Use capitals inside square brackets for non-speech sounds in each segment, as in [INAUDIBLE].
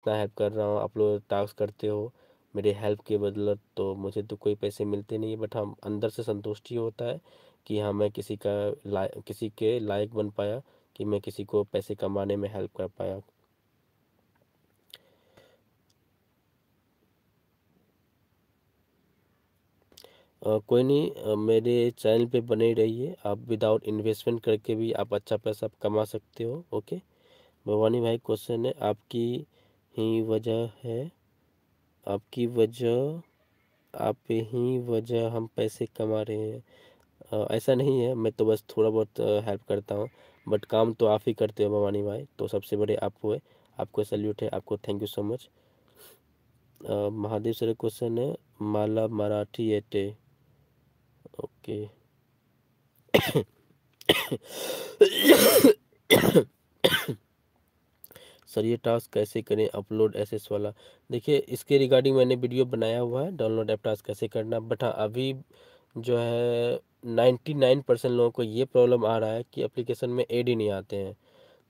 इतना हेल्प कर रहा हूँ आप लोग टास्क करते हो मेरे हेल्प के बदलत तो मुझे तो कोई पैसे मिलते नहीं बट हम अंदर से संतुष्टि होता है कि हाँ मैं किसी का किसी के लायक बन पाया कि मैं किसी को पैसे कमाने में हेल्प कर पाया आ, कोई नहीं मेरे चैनल पे बने रहिए आप विदाउट इन्वेस्टमेंट करके भी आप अच्छा पैसा कमा सकते हो ओके भवानी भाई क्वेश्चन है आपकी ही वजह है आपकी वजह आप ही वजह हम पैसे कमा रहे हैं ऐसा नहीं है मैं तो बस थोड़ा बहुत हेल्प करता हूँ बट काम तो आप ही करते हो भवानी भाई तो सबसे बड़े आप हुए आपको सल्यूट है आपको thank you so much Mahadev sir question है माला मराठी एटे ओके सर ये टास्क कैसे करें अपलोड एसेस वाला देखिए इसके रिगार्डिंग मैंने वीडियो बनाया हुआ है डाउनलोड ऐप टास्क कैसे करना बट हाँ अभी जो है नाइन्टी नाइन परसेंट लोगों को ये प्रॉब्लम आ रहा है कि एप्लीकेशन में एड ही नहीं आते हैं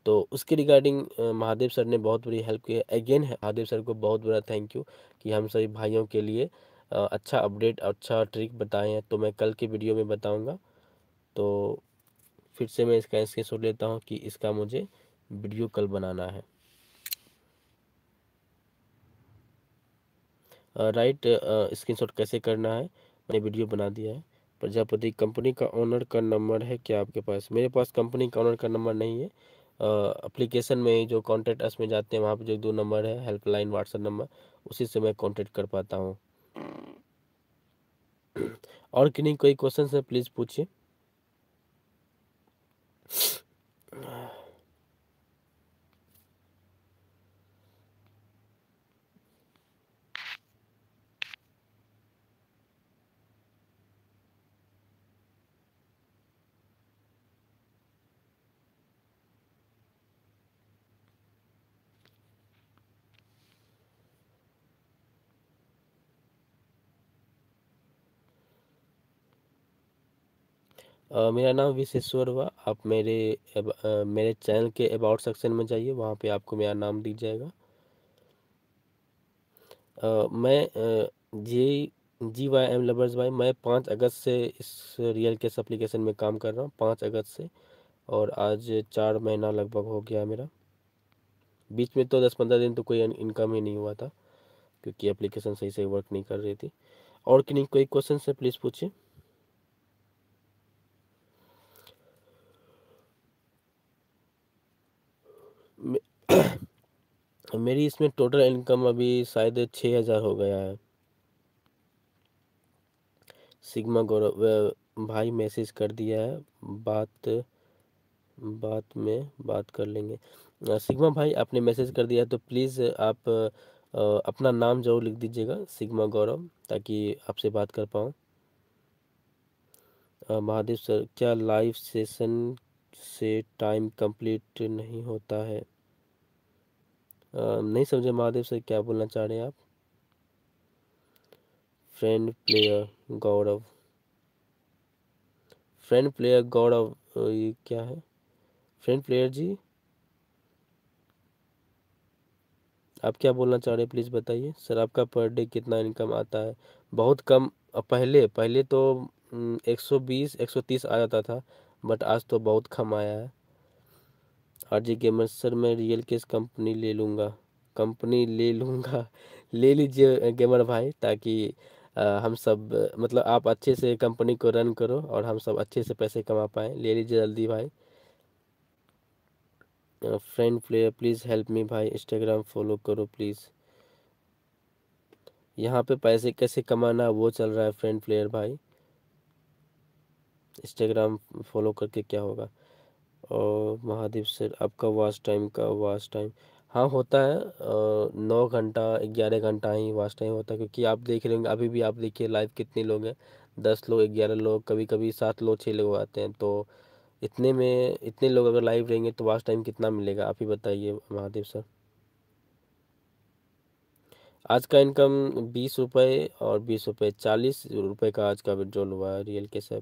तो उसके रिगार्डिंग महादेव सर ने बहुत बड़ी हेल्प की है अगेन महादेव सर को बहुत बड़ा थैंक यू कि हम सभी भाइयों के लिए अच्छा अपडेट अच्छा ट्रिक बताए हैं तो मैं कल के वीडियो में बताऊँगा तो फिर से मैं इसका इसके सुन लेता हूँ कि इसका मुझे वीडियो कल बनाना है राइट स्क्रीनशॉट कैसे करना है मैंने वीडियो बना दिया है प्रजापति कंपनी का ओनर का नंबर है क्या आपके पास मेरे पास कंपनी का ओनर का नंबर नहीं है अप्लीकेशन में जो कॉन्टेक्ट अस में जाते हैं वहाँ पर जो दो नंबर है हेल्पलाइन व्हाट्सएप नंबर उसी से मैं कॉन्टेक्ट कर पाता हूँ और किन्हीं कोई क्वेश्चन है प्लीज़ पूछिए मेरा नाम विशेश्वर हुआ आप मेरे अब, मेरे चैनल के अबाउट सेक्शन में जाइए वहाँ पे आपको मेरा नाम दिख जाएगा आ, मैं J G Y M lovers भाई मैं पाँच अगस्त से इस रियल केस एप्लीकेशन में काम कर रहा हूँ पाँच अगस्त से और आज चार महीना लगभग हो गया मेरा बीच में तो दस पंद्रह दिन तो कोई इनकम ही नहीं हुआ था क्योंकि एप्लीकेशन सही से वर्क नहीं कर रही थी और नहीं कोई क्वेश्चन है प्लीज़ पूछिए [COUGHS] मेरी इसमें टोटल इनकम अभी शायद छः हज़ार हो गया है सिग्मा गौरव भाई मैसेज कर दिया है बात बात में बात कर लेंगे सिग्मा भाई आपने मैसेज कर दिया है तो प्लीज़ आप अपना नाम जरूर लिख दीजिएगा सिग्मा गौरव ताकि आपसे बात कर पाऊँ महादेव सर क्या लाइव सेशन से टाइम कंप्लीट नहीं होता है आ, नहीं समझे महादेव सर क्या बोलना चाह रहे हैं आप friend player Gaurav friend player Gaurav ये क्या है फ्रेंड प्लेयर जी आप क्या बोलना चाह रहे हैं प्लीज़ बताइए सर आपका पर डे कितना इनकम आता है बहुत कम पहले पहले तो एक सौ बीस एक सौ तीस आ जाता था बट आज तो बहुत कम आया है आर जी गेमर सर मैं रियल केस कंपनी ले लूँगा कंपनी ले लूँगा ले लीजिए गेमर भाई ताकि हम सब मतलब आप अच्छे से कंपनी को रन करो और हम सब अच्छे से पैसे कमा पाएँ ले लीजिए जल्दी भाई friend player please help me भाई इंस्टाग्राम फॉलो करो प्लीज़ यहाँ पे पैसे कैसे कमाना वो चल रहा है फ्रेंड प्लेयर भाई इंस्टाग्राम फॉलो करके क्या होगा और महादेव सर आपका वाच टाइम का वाच टाइम हाँ होता है नौ घंटा ग्यारह घंटा ही वाच टाइम होता है क्योंकि आप देख रहे होंगे अभी भी आप देखिए लाइव कितने लोग हैं दस लोग ग्यारह लोग कभी कभी सात लोग छः लोग आते हैं तो इतने में इतने लोग अगर लाइव रहेंगे तो वाच टाइम कितना मिलेगा आप ही बताइए महादेव सर आज का इनकम बीस रुपये और बीस रुपये चालीस रुपये का आज का विड्रॉल हुआ है रियल के साथ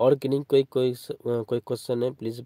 और किन्हीं कोई कोई कोई क्वेश्चन है प्लीज़